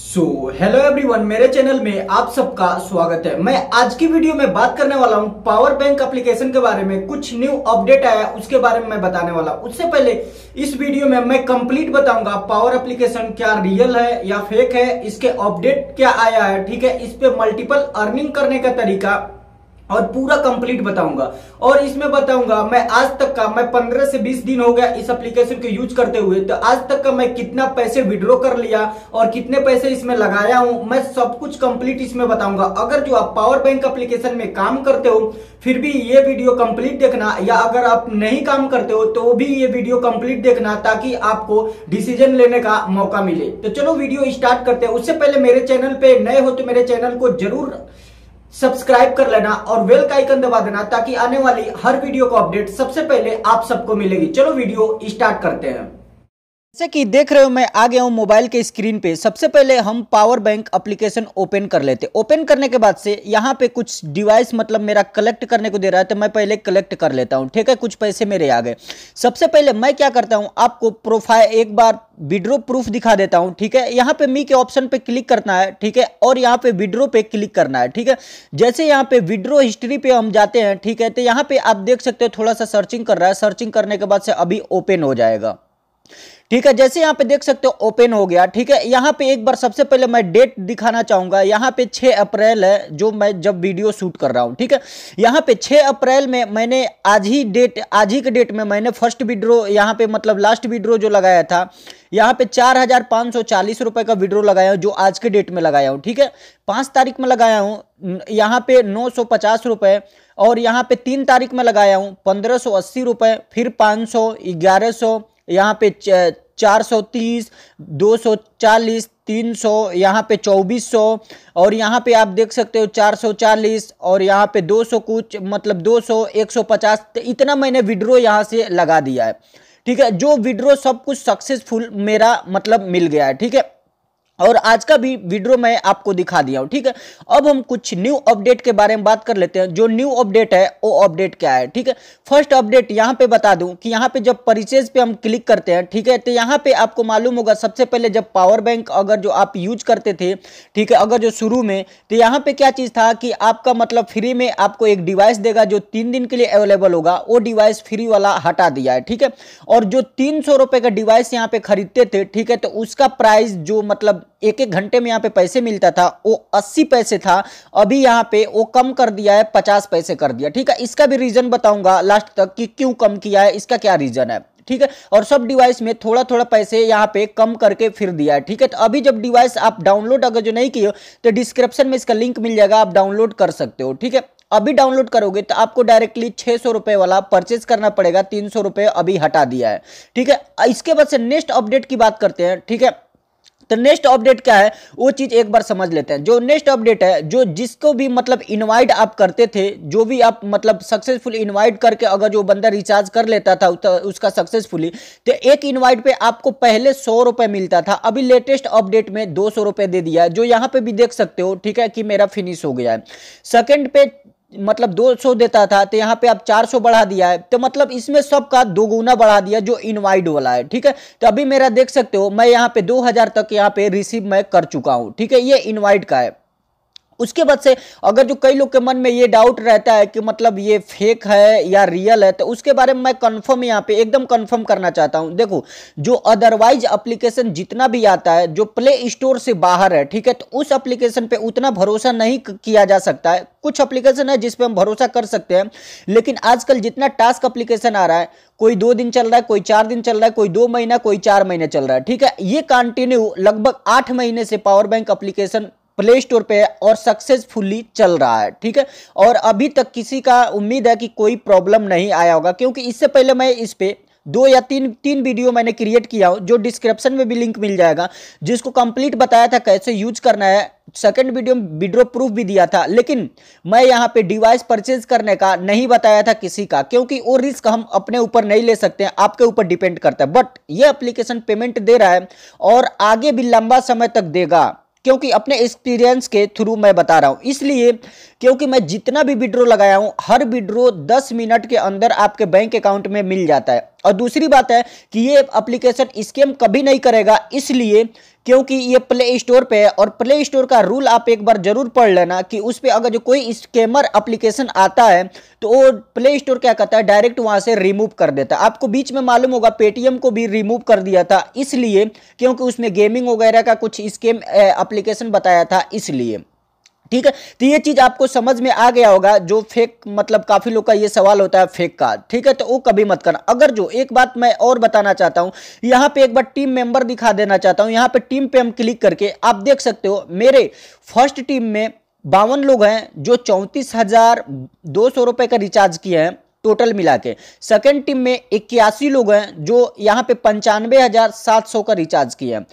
सो hello everyone मेरे channel में आप सबका स्वागत है मैं आज की वीडियो में बात करने वाला हूँ पावर बैंक एप्लीकेशन के बारे में कुछ न्यू अपडेट आया उसके बारे में मैं बताने वाला हूँ उससे पहले इस वीडियो में मैं कंप्लीट बताऊंगा पावर एप्लीकेशन क्या रियल है या फेक है इसके अपडेट क्या आया है ठीक है इस पे मल्टीपल अर्निंग करने का तरीका और पूरा कंप्लीट बताऊंगा और इसमें बताऊंगा मैं आज तक का मैं 15 से 20 दिन हो गया इस एप्लीकेशन को यूज करते हुए तो आज तक का मैं कितना पैसे विड्रॉ कर लिया और कितने पैसे इसमें लगाया हूं मैं सब कुछ कंप्लीट इसमें बताऊंगा अगर जो आप पावर बैंक एप्लीकेशन में काम करते हो फिर भी ये वीडियो कंप्लीट देखना या अगर आप नहीं काम करते हो तो भी ये वीडियो कंप्लीट देखना ताकि आपको डिसीजन लेने का मौका मिले तो चलो वीडियो स्टार्ट करते हैं उससे पहले मेरे चैनल पे नए हो तो मेरे चैनल को जरूर सब्सक्राइब कर लेना और वेल का आइकन दबा देना ताकि आने वाली हर वीडियो को अपडेट सबसे पहले आप सबको मिलेगी चलो वीडियो स्टार्ट करते हैं जैसे कि देख रहे हो मैं आ गया हूँ मोबाइल के स्क्रीन पे सबसे पहले हम पावर बैंक एप्लीकेशन ओपन कर लेते ओपन करने के बाद से यहाँ पे कुछ डिवाइस मतलब मेरा कलेक्ट करने को दे रहा है तो मैं पहले कलेक्ट कर लेता हूँ ठीक है कुछ पैसे मेरे आ गए सबसे पहले मैं क्या करता हूँ आपको प्रोफाइल एक बार विड्रो प्रूफ दिखा देता हूँ ठीक है यहाँ पे मी के ऑप्शन पे क्लिक करना है ठीक है और यहाँ पे विड्रो पे क्लिक करना है ठीक है जैसे यहाँ पे विड्रो हिस्ट्री पे हम जाते हैं ठीक है तो यहाँ पे आप देख सकते हो थोड़ा सा सर्चिंग कर रहा है सर्चिंग करने के बाद से अभी ओपन हो जाएगा ठीक है जैसे यहाँ पे देख सकते हो ओपन हो गया ठीक है यहाँ पे एक बार सबसे पहले मैं डेट दिखाना चाहूंगा यहाँ पे 6 अप्रैल है जो मैं जब वीडियो शूट कर रहा हूँ ठीक है यहाँ पे 6 अप्रैल में मैंने आज ही डेट आज ही के डेट में मैंने फर्स्ट विड्रो यहाँ पे मतलब लास्ट विड्रो जो लगाया था यहाँ पे चार हजार पाँच सौ चालीस रुपए का विड्रो लगाया हूँ जो आज के डेट में लगाया हूँ ठीक है पाँच तारीख में लगाया हूँ यहाँ पे नौ सौ पचास रुपये और यहाँ पे तीन तारीख में लगाया हूँ पंद्रह सौ अस्सी रुपये फिर पाँच सौ ग्यारह सौ यहाँ पे चार सौ तीस दो सौ चालीस तीन सौ यहाँ पे चौबीस सौ और यहाँ पे आप देख सकते हो चार सौ चालीस और यहाँ पे दो सौ कुछ मतलब दो सौ एक सौ पचास तो इतना मैंने विड्रो यहाँ से लगा दिया है ठीक है जो विड्रो सब कुछ सक्सेसफुल मेरा मतलब मिल गया है ठीक है और आज का भी वीडियो मैं आपको दिखा दिया हूँ ठीक है अब हम कुछ न्यू अपडेट के बारे में बात कर लेते हैं जो न्यू अपडेट है वो अपडेट क्या है ठीक है फर्स्ट अपडेट यहाँ पे बता दूँ कि यहाँ पे जब परिचेज पे हम क्लिक करते हैं ठीक है तो यहाँ पे आपको मालूम होगा सबसे पहले जब पावर बैंक अगर जो आप यूज करते थे ठीक है अगर जो शुरू में तो यहाँ पे क्या चीज़ था कि आपका मतलब फ्री में आपको एक डिवाइस देगा जो तीन दिन के लिए अवेलेबल होगा वो डिवाइस फ्री वाला हटा दिया है ठीक है और जो तीन सौ का डिवाइस यहाँ पे खरीदते थे ठीक है तो उसका प्राइस जो मतलब एक एक घंटे में यहाँ पे पैसे मिलता था वो अस्सी पैसे था अभी यहाँ पे वो कम कर दिया है पचास पैसे कर दिया ठीक है इसका भी रीजन बताऊंगा लास्ट तक कि क्यों कम किया है इसका क्या रीजन है ठीक है और सब डिवाइस में थोड़ा थोड़ा पैसे यहाँ पे कम करके फिर दिया है ठीक है तो अभी जब डिवाइस आप डाउनलोड अगर जो नहीं किए तो डिस्क्रिप्शन में इसका लिंक मिल जाएगा आप डाउनलोड कर सकते हो ठीक है अभी डाउनलोड करोगे तो आपको डायरेक्टली छह सौ रुपए वाला परचेज करना पड़ेगा तीन सौ रुपए अभी हटा दिया है ठीक है इसके बाद से नेक्स्ट अपडेट की बात करते हैं ठीक है तो नेक्स्ट अपडेट क्या है वो चीज़ एक बार समझ लेते हैं जो नेक्स्ट अपडेट है जो जिसको भी मतलब इन्वाइट आप करते थे जो भी आप मतलब सक्सेसफुल इन्वाइट करके अगर जो बंदा रिचार्ज कर लेता था तो उसका सक्सेसफुली तो एक इन्वाइट पे आपको पहले सौ रुपए मिलता था अभी लेटेस्ट अपडेट में दो सौ रुपये दे दिया है जो यहाँ पे भी देख सकते हो ठीक है कि मेरा फिनिश हो गया है सेकेंड पे मतलब 200 देता था तो यहाँ पे आप 400 बढ़ा दिया है तो मतलब इसमें सबका दो गुना बढ़ा दिया जो इनवाइड वाला है ठीक है तो अभी मेरा देख सकते हो मैं यहाँ पे 2000 तक यहाँ पे रिसीव मैं कर चुका हूँ ठीक है ये इनवाइट का है उसके बाद से अगर जो कई लोग के मन में ये डाउट रहता है कि मतलब ये फेक है या रियल है तो उसके बारे में मैं कंफर्म यहाँ पे एकदम कंफर्म करना चाहता हूँ देखो जो अदरवाइज एप्लीकेशन जितना भी आता है जो प्ले स्टोर से बाहर है ठीक है तो उस एप्लीकेशन पे उतना भरोसा नहीं किया जा सकता है कुछ एप्लीकेशन है जिसपे हम भरोसा कर सकते हैं लेकिन आजकल जितना टास्क एप्लीकेशन आ रहा है कोई दो दिन चल रहा है कोई चार दिन चल रहा है कोई दो महीना कोई चार महीने चल रहा है ठीक है ये कंटिन्यू लगभग आठ महीने से power bank application play store पे और सक्सेसफुली चल रहा है ठीक है और अभी तक किसी का उम्मीद है कि कोई प्रॉब्लम नहीं आया होगा क्योंकि इससे पहले मैं इस पर दो या तीन तीन वीडियो मैंने क्रिएट किया हो जो डिस्क्रिप्शन में भी लिंक मिल जाएगा जिसको कंप्लीट बताया था कैसे यूज करना है सेकेंड वीडियो में विड्रो प्रूफ भी दिया था लेकिन मैं यहाँ पे डिवाइस परचेज करने का नहीं बताया था किसी का क्योंकि वो रिस्क हम अपने ऊपर नहीं ले सकते हैं आपके ऊपर डिपेंड करता है बट ये एप्लीकेशन पेमेंट दे रहा है और आगे भी लंबा समय तक देगा क्योंकि अपने एक्सपीरियंस के थ्रू मैं बता रहा हूँ इसलिए क्योंकि मैं जितना भी विड्रो लगाया हूँ हर विड्रो दस मिनट के अंदर आपके बैंक अकाउंट में मिल जाता है और दूसरी बात है कि ये एप्लीकेशन स्कैम कभी नहीं करेगा इसलिए क्योंकि ये प्ले स्टोर पे है और प्ले स्टोर का रूल आप एक बार जरूर पढ़ लेना कि उस पर अगर जो कोई स्कैमर एप्लीकेशन आता है तो वो प्ले स्टोर क्या कहता है डायरेक्ट वहाँ से रिमूव कर देता है आपको बीच में मालूम होगा पेटीएम को भी रिमूव कर दिया था इसलिए क्योंकि उसमें गेमिंग वगैरह का कुछ स्कैम एप्लीकेशन बताया था इसलिए ठीक है तो ये चीज आपको समझ में आ गया होगा जो फेक मतलब काफी लोग का ये सवाल होता है फेक का ठीक है तो वो कभी मत करना अगर जो एक बात मैं और बताना चाहता हूँ यहाँ पे एक बार टीम मेंबर दिखा देना चाहता हूँ यहाँ पे टीम पे हम क्लिक करके आप देख सकते हो मेरे फर्स्ट टीम में बावन लोग हैं जो चौंतीस हजार दो सौ रुपए का रिचार्ज किए हैं टोटल मिला के सेकेंड टीम में इक्यासी लोग हैं जो यहाँ पे पंचानवे हजार सात सौ का रिचार्ज किया है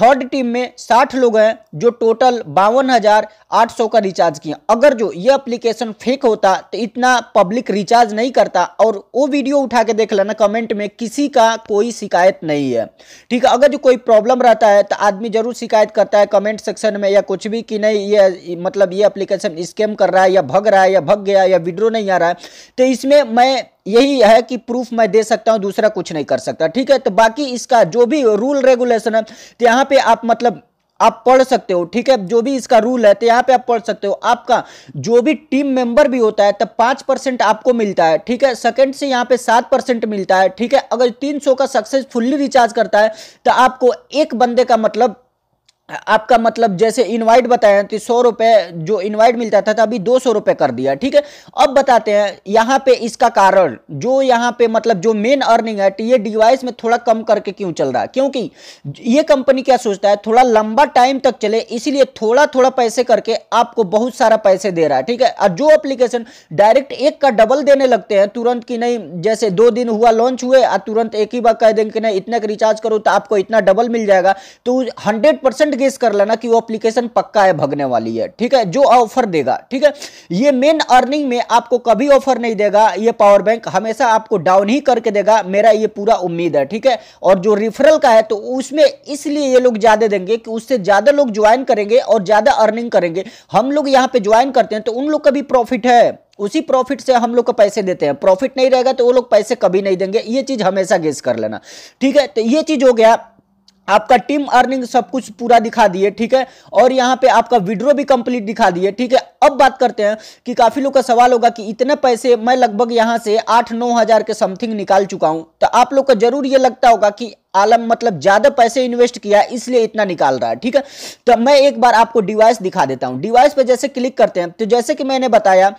थर्ड टीम में 60 लोग हैं जो टोटल बावन हजार आठ सौ का रिचार्ज किया अगर जो ये एप्लीकेशन फेक होता तो इतना पब्लिक रिचार्ज नहीं करता और वो वीडियो उठा के देख लेना कमेंट में किसी का कोई शिकायत नहीं है ठीक है अगर जो कोई प्रॉब्लम रहता है तो आदमी जरूर शिकायत करता है कमेंट सेक्शन में या कुछ भी कि नहीं ये मतलब ये अप्लीकेशन स्कैम कर रहा है या भग रहा है या भग गया या विड्रो नहीं आ रहा है तो इसमें मैं यही है कि प्रूफ मैं दे सकता हूं दूसरा कुछ नहीं कर सकता ठीक है तो बाकी इसका जो भी रूल रेगुलेशन है तो यहां पे आप मतलब आप पढ़ सकते हो ठीक है जो भी इसका रूल है तो यहां पे आप पढ़ सकते हो आपका जो भी टीम मेंबर भी होता है तब पांच परसेंट आपको मिलता है ठीक है सेकंड से यहां पे सात परसेंट मिलता है ठीक है अगर तीन सौ का सक्सेसफुल्ली रिचार्ज करता है तो आपको एक बंदे का मतलब आपका मतलब जैसे इनवाइट बताया तो सौ रुपए जो इनवाइट मिलता था अभी दो सौ रुपए कर दिया ठीक है अब बताते हैं यहां पे इसका कारण जो यहां पे मतलब जो मेन अर्निंग है ये डिवाइस में थोड़ा कम करके क्यों चल रहा है क्योंकि ये कंपनी क्या सोचता है थोड़ा लंबा टाइम तक चले इसीलिए थोड़ा थोड़ा पैसे करके आपको बहुत सारा पैसे दे रहा है ठीक है और जो एप्लीकेशन डायरेक्ट एक का डबल देने लगते हैं तुरंत की नहीं जैसे दो दिन हुआ लॉन्च हुए और तुरंत एक ही बार कह देंगे कि नहीं इतना रिचार्ज करो तो आपको इतना डबल मिल जाएगा तो हंड्रेड परसेंट सेकंड गेस कर लेना कि वो एप्लीकेशन पक्का है भगने वाली है ठीक है जो ऑफर देगा ठीक है ये मेन अर्निंग में आपको कभी ऑफर नहीं देगा ये पावर बैंक हमेशा आपको डाउन ही करके देगा मेरा ये पूरा उम्मीद है ठीक है और जो रिफरल का है तो उसमें इसलिए ये लोग ज्यादा देंगे कि उससे ज्यादा लोग ज्वाइन करेंगे और ज्यादा अर्निंग करेंगे हम लोग यहाँ पे ज्वाइन करते हैं तो उन लोग का भी प्रॉफिट है उसी प्रॉफिट से हम लोग को पैसे देते हैं प्रॉफिट नहीं रहेगा तो वो लोग पैसे कभी नहीं देंगे ये चीज हमेशा गेस कर लेना ठीक है तो ये चीज हो गया आपका टीम अर्निंग सब कुछ पूरा दिखा दिए ठीक है और यहाँ पे आपका विड्रो भी कंप्लीट दिखा दिए ठीक है अब बात करते हैं कि काफी लोग का सवाल होगा कि इतने पैसे मैं लगभग यहाँ से आठ नौ हजार के समथिंग निकाल चुका हूं तो आप लोग का जरूर ये लगता होगा कि आलम मतलब ज़्यादा पैसे इन्वेस्ट किया इसलिए इतना निकाल रहा है ठीक है तो मैं एक बार आपको डिवाइस दिखा देता हूं डिवाइस पर जैसे क्लिक करते हैं तो जैसे कि मैंने बताया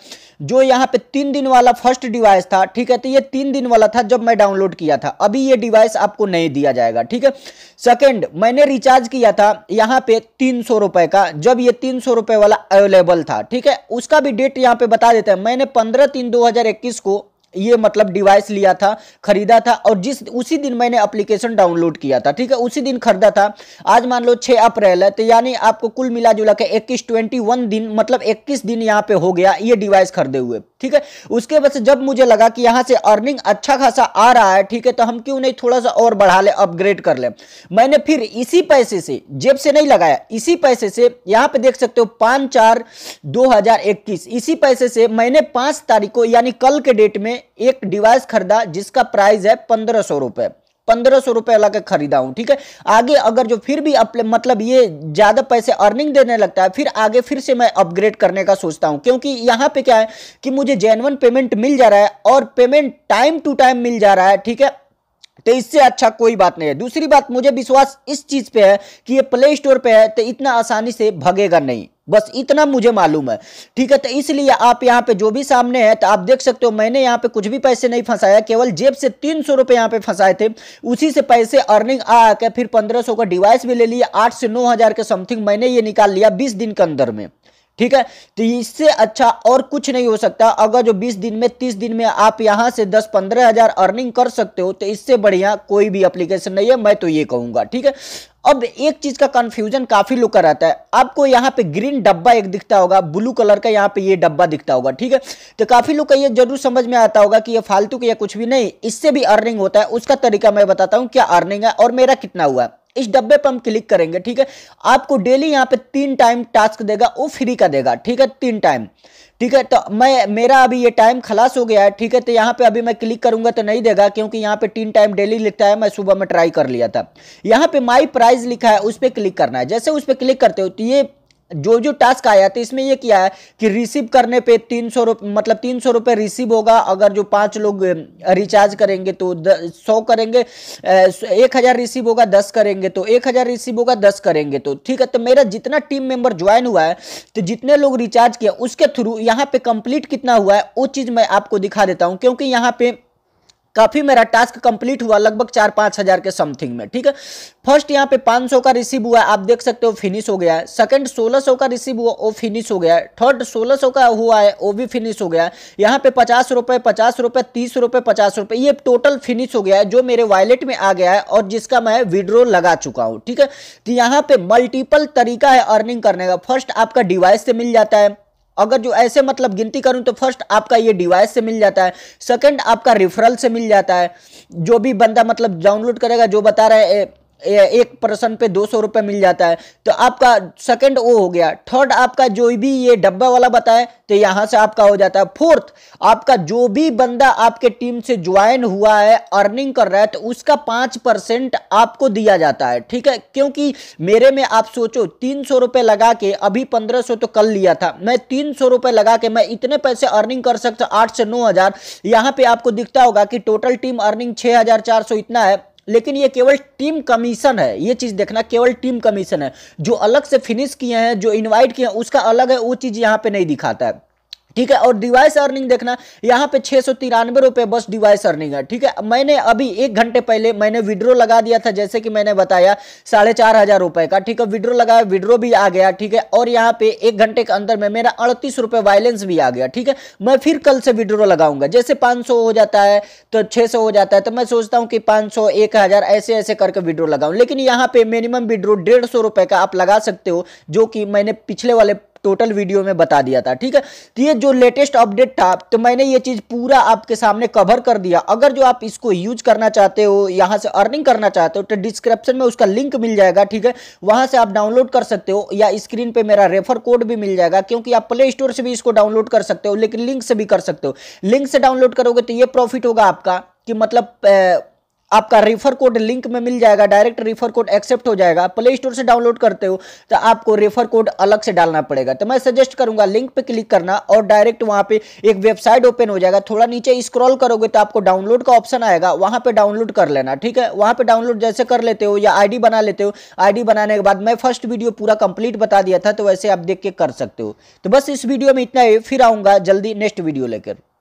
जो यहाँ पे तीन दिन वाला फर्स्ट डिवाइस था ठीक है तो ये तीन दिन वाला था जब मैं डाउनलोड किया था अभी ये डिवाइस आपको नहीं दिया जाएगा ठीक है सेकेंड मैंने रिचार्ज किया था यहाँ पे तीन सौ रुपए का जब ये तीन सौ रुपए वाला अवेलेबल था ठीक है उसका भी डेट यहाँ पे बता देते हैं मैंने पंद्रह तीन दो को ये मतलब डिवाइस लिया था खरीदा था और जिस उसी दिन मैंने अप्लीकेशन डाउनलोड किया था ठीक है उसी दिन खरीदा था आज मान लो छः अप्रैल है तो यानी आपको कुल मिला जुला के इक्कीस ट्वेंटी वन दिन मतलब इक्कीस दिन यहाँ पे हो गया ये डिवाइस खरीदे हुए ठीक है उसके बाद जब मुझे लगा कि यहाँ से अर्निंग अच्छा खासा आ रहा है ठीक है तो हम क्यों नहीं थोड़ा सा और बढ़ा ले अपग्रेड कर ले मैंने फिर इसी पैसे से जेब से नहीं लगाया इसी पैसे से यहाँ पे देख सकते हो पाँच चार दो हजार इक्कीस इसी पैसे से मैंने पाँच तारीख को यानी कल के डेट में एक डिवाइस खरीदा जिसका प्राइस है पंद्रह सौ रुपए पंद्रह सौ रुपए लगा खरीदा हूं ठीक है आगे अगर जो फिर भी अपने मतलब ये ज्यादा पैसे अर्निंग देने लगता है फिर आगे फिर से मैं अपग्रेड करने का सोचता हूं क्योंकि यहां पे क्या है कि मुझे जेनवन पेमेंट मिल जा रहा है और पेमेंट टाइम टू टाइम मिल जा रहा है ठीक है तो इससे अच्छा कोई बात नहीं है दूसरी बात मुझे विश्वास इस चीज पे है कि ये प्ले स्टोर पे है तो इतना आसानी से भगेगा नहीं बस इतना मुझे मालूम है ठीक है तो इसलिए आप यहाँ पे जो भी सामने है तो आप देख सकते हो मैंने यहाँ पे कुछ भी पैसे नहीं फंसाया केवल जेब से तीन सौ रुपये यहाँ पे फंसाए थे उसी से पैसे अर्निंग आ फिर पंद्रह सौ का डिवाइस भी ले लिया आठ से नौ हज़ार के समथिंग मैंने ये निकाल लिया बीस दिन के अंदर में ठीक है तो इससे अच्छा और कुछ नहीं हो सकता अगर जो 20 दिन में 30 दिन में आप यहां से 10 पंद्रह हजार अर्निंग कर सकते हो तो इससे बढ़िया कोई भी एप्लीकेशन नहीं है मैं तो ये कहूंगा ठीक है अब एक चीज का कंफ्यूजन काफी लोग का रहता है आपको यहाँ पे ग्रीन डब्बा एक दिखता होगा ब्लू कलर का यहाँ पे ये डब्बा दिखता होगा ठीक है तो काफी लोग का ये जरूर समझ में आता होगा कि ये फालतू का या कुछ भी नहीं इससे भी अर्निंग होता है उसका तरीका मैं बताता हूँ क्या अर्निंग है और मेरा कितना हुआ है इस डब्बे पर हम क्लिक करेंगे ठीक है आपको डेली यहाँ पे तीन टाइम टास्क देगा वो फ्री का देगा ठीक है तीन टाइम ठीक है तो मैं मेरा अभी ये टाइम खलास हो गया है ठीक है तो यहाँ पे अभी मैं क्लिक करूंगा तो नहीं देगा क्योंकि यहाँ पे तीन टाइम डेली लिखता है मैं सुबह में ट्राई कर लिया था यहाँ पे माई प्राइस लिखा है उस पर क्लिक करना है जैसे उस पर क्लिक करते हो तो ये जो जो टास्क आया तो इसमें यह किया है कि रिसीव करने पे तीन सौ मतलब तीन सौ रुपये रिसीव होगा अगर जो पांच लोग रिचार्ज करेंगे तो सौ करेंगे एक हज़ार रिसीव होगा दस करेंगे तो एक हज़ार रिसीव होगा दस करेंगे तो ठीक है तो मेरा जितना टीम मेंबर ज्वाइन हुआ है तो जितने लोग रिचार्ज किया उसके थ्रू यहाँ पे कंप्लीट कितना हुआ है वो चीज़ मैं आपको दिखा देता हूँ क्योंकि यहाँ पर काफी मेरा टास्क कंप्लीट हुआ लगभग चार पांच हजार के समथिंग में ठीक है फर्स्ट यहाँ पे 500 का रिसीव हुआ आप देख सकते हो फिनिश हो गया है सेकंड 1600 का रिसीव हुआ वो फिनिश हो गया है थर्ड 1600 का हुआ है वो भी फिनिश हो गया है यहाँ पे पचास रुपये पचास रुपये तीस रुपये पचास रुपये ये टोटल फिनिश हो गया है जो मेरे वॉलेट में आ गया है और जिसका मैं विड्रो लगा चुका हूँ ठीक है तो यहाँ पे मल्टीपल तरीका है अर्निंग करने का फर्स्ट आपका डिवाइस से मिल जाता है अगर जो ऐसे मतलब गिनती करूं तो फर्स्ट आपका ये डिवाइस से मिल जाता है सेकंड आपका रेफरल से मिल जाता है जो भी बंदा मतलब डाउनलोड करेगा जो बता रहा है एक पर्सन पे दो सौ रुपये मिल जाता है तो आपका सेकंड वो हो गया थर्ड आपका जो भी ये डब्बा वाला बताए तो यहाँ से आपका हो जाता है फोर्थ आपका जो भी बंदा आपके टीम से ज्वाइन हुआ है अर्निंग कर रहा है तो उसका पाँच परसेंट आपको दिया जाता है ठीक है क्योंकि मेरे में आप सोचो तीन सौ रुपये लगा के अभी पंद्रह तो कल लिया था मैं तीन सौ लगा के मैं इतने पैसे अर्निंग कर सकता आठ से नौ हज़ार यहाँ पे आपको दिखता होगा कि टोटल टीम अर्निंग छः हज़ार चार सौ इतना है लेकिन ये केवल टीम कमीशन है ये चीज़ देखना केवल टीम कमीशन है जो अलग से फिनिश किए हैं जो इन्वाइट किए हैं उसका अलग है वो चीज़ यहाँ पे नहीं दिखाता है ठीक है और डिवाइस अर्निंग देखना यहाँ पे छः सौ तिरानवे रुपये बस डिवाइस अर्निंग है ठीक है मैंने अभी एक घंटे पहले मैंने विड्रो लगा दिया था जैसे कि मैंने बताया साढ़े चार हज़ार रुपये का ठीक है विड्रो लगाया विड्रो भी आ गया ठीक है और यहाँ पे एक घंटे के अंदर में मेरा अड़तीस रुपये वायलेंस भी आ गया ठीक है मैं फिर कल से विड्रो लगाऊंगा जैसे पाँच हो जाता है तो छः हो जाता है तो मैं सोचता हूँ कि पाँच सौ ऐसे ऐसे करके विड्रो लगाऊँ लेकिन यहाँ पे मिनिमम विड्रो डेढ़ का आप लगा सकते हो जो कि मैंने पिछले वाले टोटल वीडियो में बता दिया था ठीक है तो ये जो लेटेस्ट अपडेट था तो मैंने ये चीज़ पूरा आपके सामने कवर कर दिया अगर जो आप इसको यूज करना चाहते हो यहां से अर्निंग करना चाहते हो तो डिस्क्रिप्शन में उसका लिंक मिल जाएगा ठीक है वहां से आप डाउनलोड कर सकते हो या स्क्रीन पर मेरा रेफर कोड भी मिल जाएगा क्योंकि आप प्ले स्टोर से भी इसको डाउनलोड कर सकते हो लेकिन लिंक से भी कर सकते हो लिंक से डाउनलोड करोगे तो ये प्रॉफिट होगा आपका कि मतलब आपका रेफर कोड लिंक में मिल जाएगा डायरेक्ट रेफर कोड एक्सेप्ट हो जाएगा प्ले स्टोर से डाउनलोड करते हो तो आपको रेफर कोड अलग से डालना पड़ेगा तो मैं सजेस्ट करूंगा लिंक पे क्लिक करना और डायरेक्ट वहां पे एक वेबसाइट ओपन हो जाएगा थोड़ा नीचे स्क्रॉल करोगे तो आपको डाउनलोड का ऑप्शन आएगा वहां पर डाउनलोड कर लेना ठीक है वहां पर डाउनलोड जैसे कर लेते हो या आई बना लेते हो आईडी बनाने के बाद मैं फर्स्ट वीडियो पूरा कंप्लीट बता दिया था तो वैसे आप देख के कर सकते हो तो बस इस वीडियो में इतना ही फिर आऊंगा जल्दी नेक्स्ट वीडियो लेकर